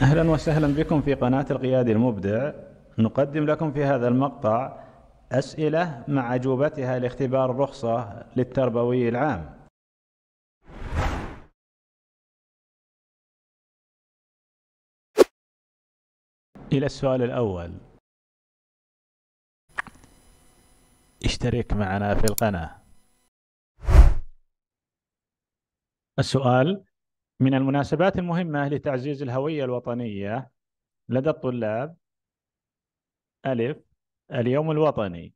أهلا وسهلا بكم في قناة القيادي المبدع نقدم لكم في هذا المقطع أسئلة مع أجوبتها لاختبار الرخصه للتربوي العام إلى السؤال الأول اشترك معنا في القناة السؤال من المناسبات المهمة لتعزيز الهوية الوطنية لدى الطلاب ألف اليوم الوطني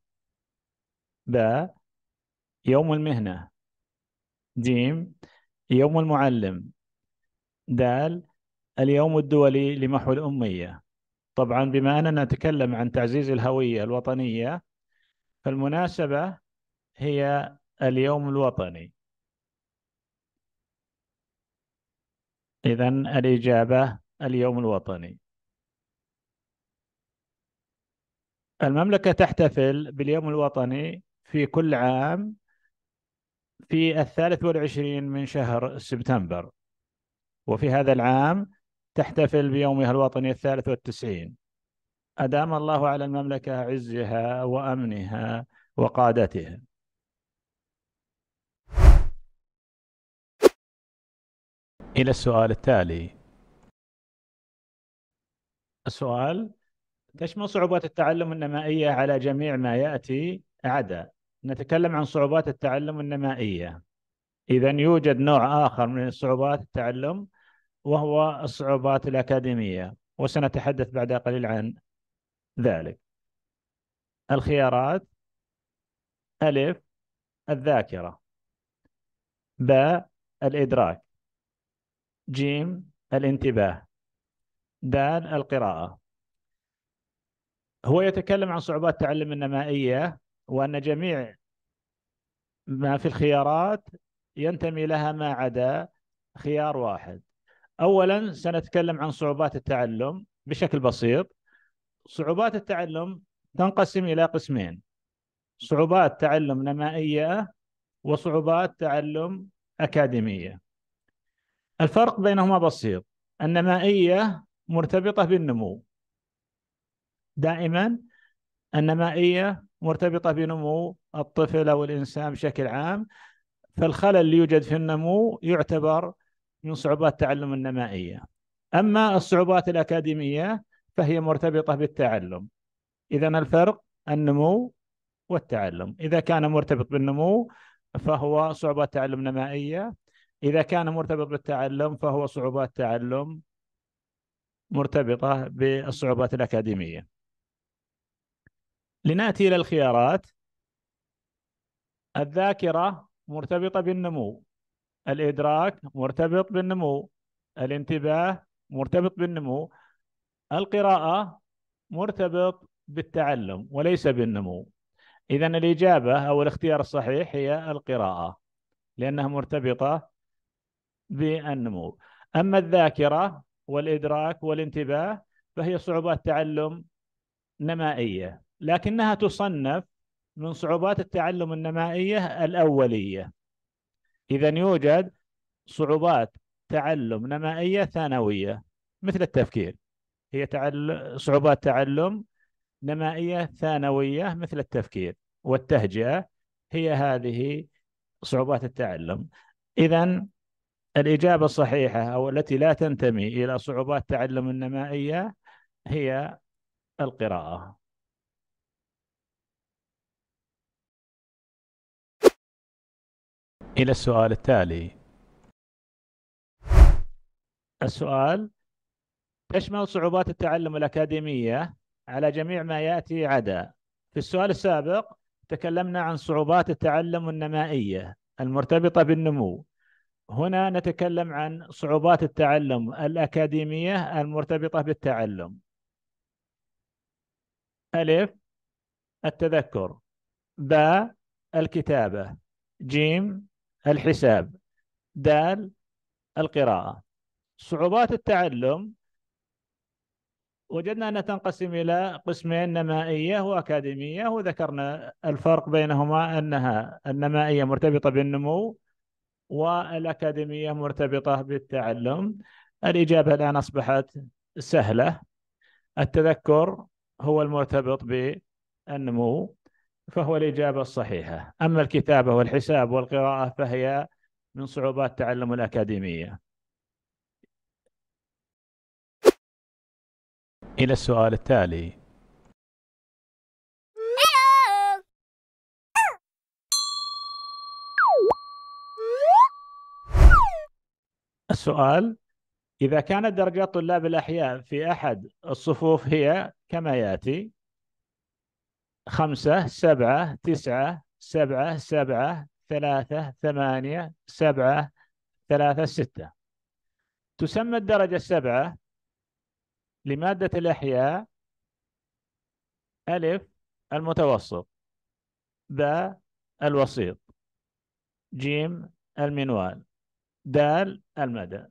ب يوم المهنة جيم يوم المعلم دال اليوم الدولي لمحو الأمية طبعا بما أننا نتكلم عن تعزيز الهوية الوطنية فالمناسبة هي اليوم الوطني إذا الإجابة اليوم الوطني المملكة تحتفل باليوم الوطني في كل عام في الثالث والعشرين من شهر سبتمبر وفي هذا العام تحتفل بيومها الوطني الثالث والتسعين أدام الله على المملكة عزها وأمنها وقادتها إلى السؤال التالي السؤال تشمل صعوبات التعلم النمائية على جميع ما يأتي عدا نتكلم عن صعوبات التعلم النمائية إذا يوجد نوع آخر من صعوبات التعلم وهو الصعوبات الأكاديمية وسنتحدث بعد قليل عن ذلك الخيارات ألف الذاكرة ب الإدراك جيم الانتباه دال القراءة هو يتكلم عن صعوبات تعلم النمائية وأن جميع ما في الخيارات ينتمي لها ما عدا خيار واحد أولا سنتكلم عن صعوبات التعلم بشكل بسيط صعوبات التعلم تنقسم إلى قسمين صعوبات تعلم نمائية وصعوبات تعلم أكاديمية الفرق بينهما بسيط النمائية مرتبطة بالنمو دائما النمائية مرتبطة بنمو الطفل أو الإنسان بشكل عام فالخلل اللي يوجد في النمو يعتبر من صعوبات تعلم النمائية أما الصعوبات الأكاديمية فهي مرتبطة بالتعلم إذا الفرق النمو والتعلم إذا كان مرتبط بالنمو فهو صعوبات تعلم نمائية إذا كان مرتبط بالتعلم فهو صعوبات تعلم مرتبطة بالصعوبات الأكاديمية لنأتي إلى الخيارات الذاكرة مرتبطة بالنمو الإدراك مرتبط بالنمو الانتباه مرتبط بالنمو القراءة مرتبط بالتعلم وليس بالنمو إذا الإجابة أو الاختيار الصحيح هي القراءة لأنها مرتبطة بالنمو أما الذاكرة والإدراك والانتباه فهي صعوبات تعلم نمائية لكنها تصنف من صعوبات التعلم النمائية الأولية إذا يوجد صعوبات تعلم نمائية ثانوية مثل التفكير هي تعل... صعوبات تعلم نمائية ثانوية مثل التفكير والتهجئة هي هذه صعوبات التعلم إذا الإجابة الصحيحة أو التي لا تنتمي إلى صعوبات تعلم النمائية هي القراءة إلى السؤال التالي السؤال تشمل صعوبات التعلم الأكاديمية على جميع ما يأتي عدا في السؤال السابق تكلمنا عن صعوبات التعلم النمائية المرتبطة بالنمو هنا نتكلم عن صعوبات التعلم الأكاديمية المرتبطة بالتعلم ألف التذكر باء الكتابة جيم الحساب دال القراءة صعوبات التعلم وجدنا أنها تنقسم إلى قسمين نمائية وأكاديمية وذكرنا الفرق بينهما أنها النمائية مرتبطة بالنمو والأكاديمية مرتبطة بالتعلم الإجابة الآن أصبحت سهلة التذكر هو المرتبط بالنمو فهو الإجابة الصحيحة أما الكتابة والحساب والقراءة فهي من صعوبات تعلم الأكاديمية إلى السؤال التالي السؤال إذا كانت درجات طلاب الأحياء في أحد الصفوف هي كما يأتي خمسة سبعة تسعة سبعة سبعة ثلاثة ثمانية سبعة ثلاثة ستة تسمى الدرجة السبعة لمادة الأحياء ألف المتوسط باء الوسيط جيم المنوال دال المدى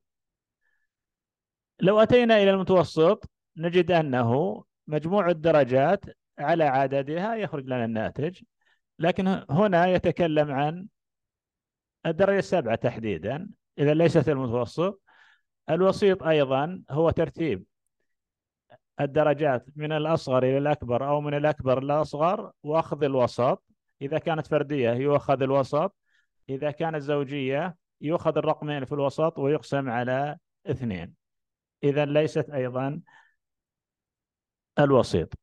لو أتينا إلى المتوسط نجد أنه مجموع الدرجات على عددها يخرج لنا الناتج لكن هنا يتكلم عن الدرجة السبعة تحديدا إذا ليست المتوسط الوسيط أيضا هو ترتيب الدرجات من الأصغر إلى الأكبر أو من الأكبر إلى الأصغر وأخذ الوسط إذا كانت فردية يؤخذ الوسط إذا كانت زوجية يؤخذ الرقمين يعني في الوسط ويقسم على اثنين إذا ليست أيضا الوسيط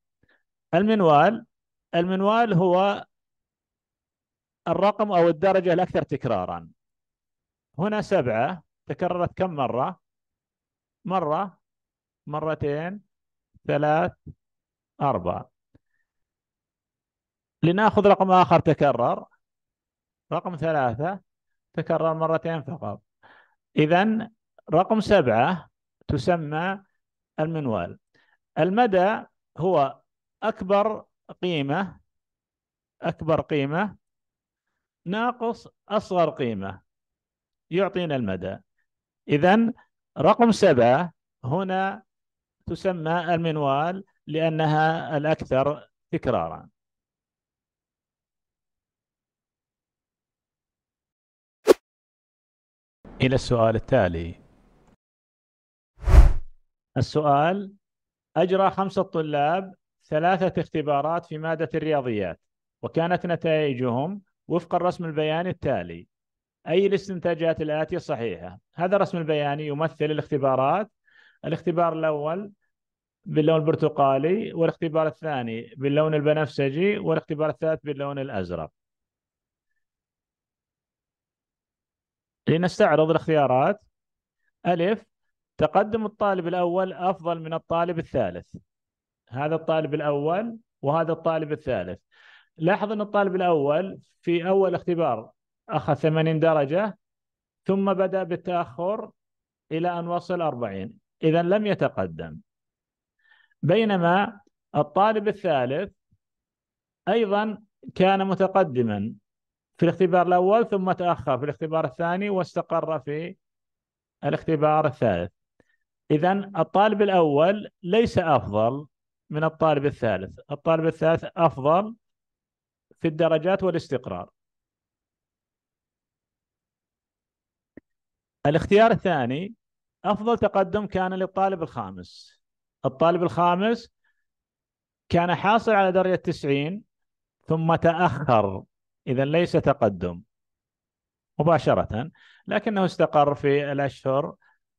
المنوال المنوال هو الرقم أو الدرجة الأكثر تكرارا هنا سبعة تكررت كم مرة مرة مرتين ثلاث أربعة لنأخذ رقم آخر تكرر رقم ثلاثة تكرر مرتين فقط إذا رقم سبعة تسمى المنوال المدى هو أكبر قيمة أكبر قيمة ناقص أصغر قيمة يعطينا المدى إذا رقم سبعة هنا تسمى المنوال لأنها الأكثر تكرارا إلى السؤال التالي السؤال أجرى خمسة طلاب ثلاثة اختبارات في مادة الرياضيات وكانت نتائجهم وفق الرسم البياني التالي أي الاستنتاجات الآتية صحيحة هذا الرسم البياني يمثل الاختبارات الاختبار الأول باللون البرتقالي والاختبار الثاني باللون البنفسجي والاختبار الثالث باللون الأزرق لنستعرض الاختيارات ألف تقدم الطالب الأول أفضل من الطالب الثالث هذا الطالب الأول وهذا الطالب الثالث لاحظ أن الطالب الأول في أول اختبار أخذ 80 درجة ثم بدأ بالتأخر إلى أن وصل 40 إذا لم يتقدم بينما الطالب الثالث أيضا كان متقدما في الاختبار الأول ثم تأخر في الاختبار الثاني واستقر في الاختبار الثالث إذا الطالب الأول ليس أفضل من الطالب الثالث الطالب الثالث أفضل في الدرجات والاستقرار الاختيار الثاني أفضل تقدم كان للطالب الخامس الطالب الخامس كان حاصل على درجة 90 ثم تأخر إذا ليس تقدم مباشرة لكنه استقر في الأشهر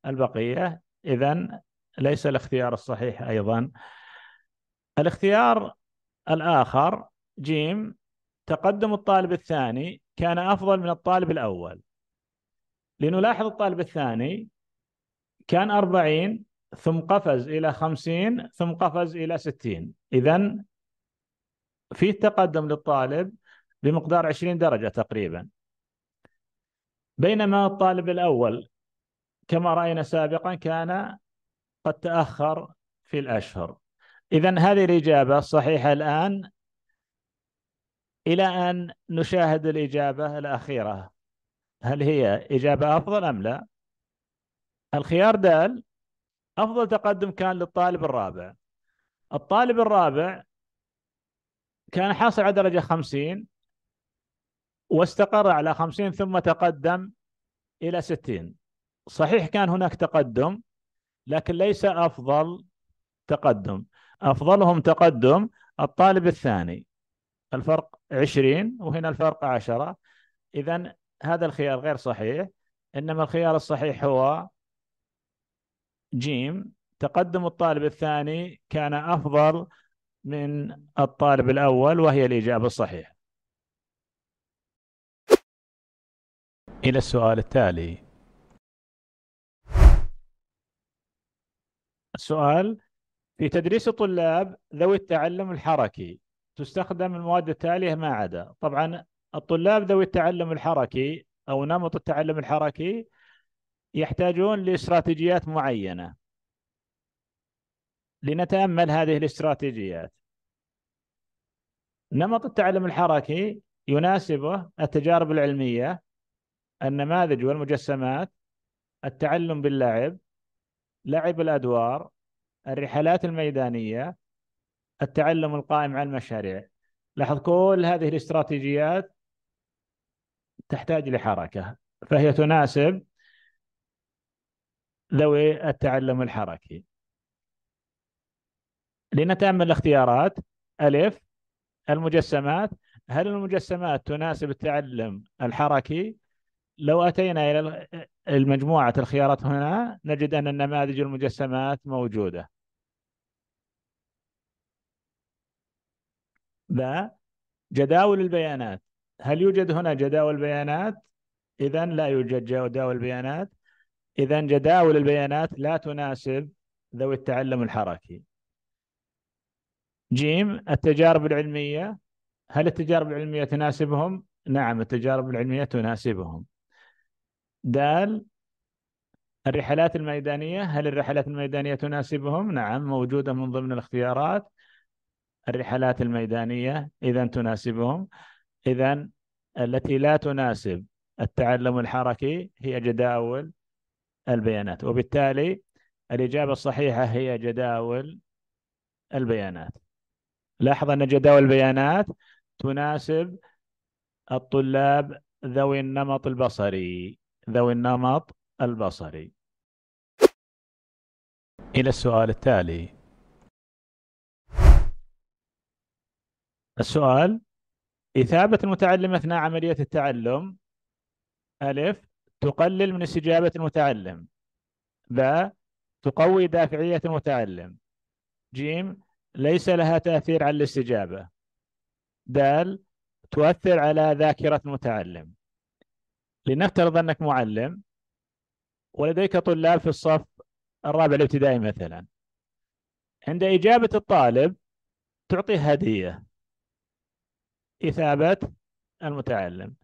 البقية إذا ليس الاختيار الصحيح أيضا الاختيار الآخر جيم تقدم الطالب الثاني كان أفضل من الطالب الأول لنلاحظ الطالب الثاني كان 40 ثم قفز إلى 50 ثم قفز إلى 60 إذا في تقدم للطالب بمقدار 20 درجة تقريبا بينما الطالب الأول كما رأينا سابقا كان قد تأخر في الأشهر إذا هذه الإجابة الصحيحة الآن إلى أن نشاهد الإجابة الأخيرة هل هي إجابة أفضل أم لا؟ الخيار دال أفضل تقدم كان للطالب الرابع الطالب الرابع كان حاصل على درجة 50 واستقر على 50 ثم تقدم إلى 60 صحيح كان هناك تقدم لكن ليس أفضل تقدم أفضلهم تقدم الطالب الثاني الفرق 20 وهنا الفرق 10 إذا هذا الخيار غير صحيح إنما الخيار الصحيح هو جيم تقدم الطالب الثاني كان أفضل من الطالب الأول وهي الإجابة الصحيحة إلى السؤال التالي السؤال في تدريس الطلاب ذوي التعلم الحركي تستخدم المواد التالية ما عدا طبعا الطلاب ذوي التعلم الحركي أو نمط التعلم الحركي يحتاجون لاستراتيجيات معينة لنتأمل هذه الاستراتيجيات نمط التعلم الحركي يناسبه التجارب العلمية النماذج والمجسمات التعلم باللعب لعب الأدوار الرحلات الميدانية التعلم القائم على المشاريع لاحظ كل هذه الاستراتيجيات تحتاج لحركة فهي تناسب ذوي التعلم الحركي لنتأمل الاختيارات ألف المجسمات هل المجسمات تناسب التعلم الحركي لو أتينا إلى المجموعة الخيارات هنا نجد أن النماذج المجسمات موجودة ذا جداول البيانات هل يوجد هنا جداول بيانات؟ إذا لا يوجد جداول بيانات إذا جداول البيانات لا تناسب ذوي التعلم الحركي جيم التجارب العلمية هل التجارب العلمية تناسبهم؟ نعم التجارب العلمية تناسبهم د الرحلات الميدانية هل الرحلات الميدانية تناسبهم؟ نعم موجودة من ضمن الاختيارات الرحلات الميدانية إذا تناسبهم إذا التي لا تناسب التعلم الحركي هي جداول البيانات وبالتالي الإجابة الصحيحة هي جداول البيانات لاحظ أن جداول البيانات تناسب الطلاب ذوي النمط البصري ذوي النمط البصري إلى السؤال التالي السؤال إثابة المتعلم أثناء عملية التعلم ألف تقلل من استجابة المتعلم ب تقوي دافعية المتعلم جيم ليس لها تأثير على الاستجابة دال تؤثر على ذاكرة المتعلم لنفترض أنك معلم ولديك طلاب في الصف الرابع الابتدائي مثلا عند إجابة الطالب تعطيه هدية إثابة المتعلم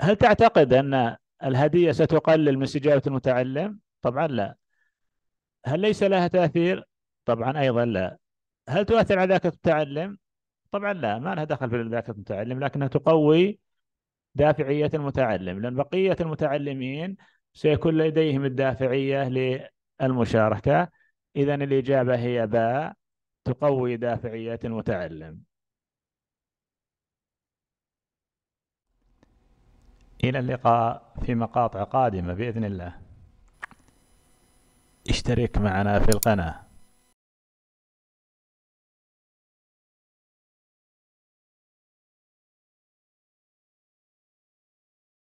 هل تعتقد أن الهدية ستقلل من استجابة المتعلم؟ طبعا لا هل ليس لها تأثير؟ طبعا أيضا لا هل تؤثر على ذاكرة المتعلم؟ طبعا لا ما لها دخل في ذاكرة المتعلم لكنها تقوي دافعيه المتعلم لان بقيه المتعلمين سيكون لديهم الدافعيه للمشاركه اذا الاجابه هي باء تقوي دافعيه المتعلم إلى اللقاء في مقاطع قادمة بإذن الله اشترك معنا في القناة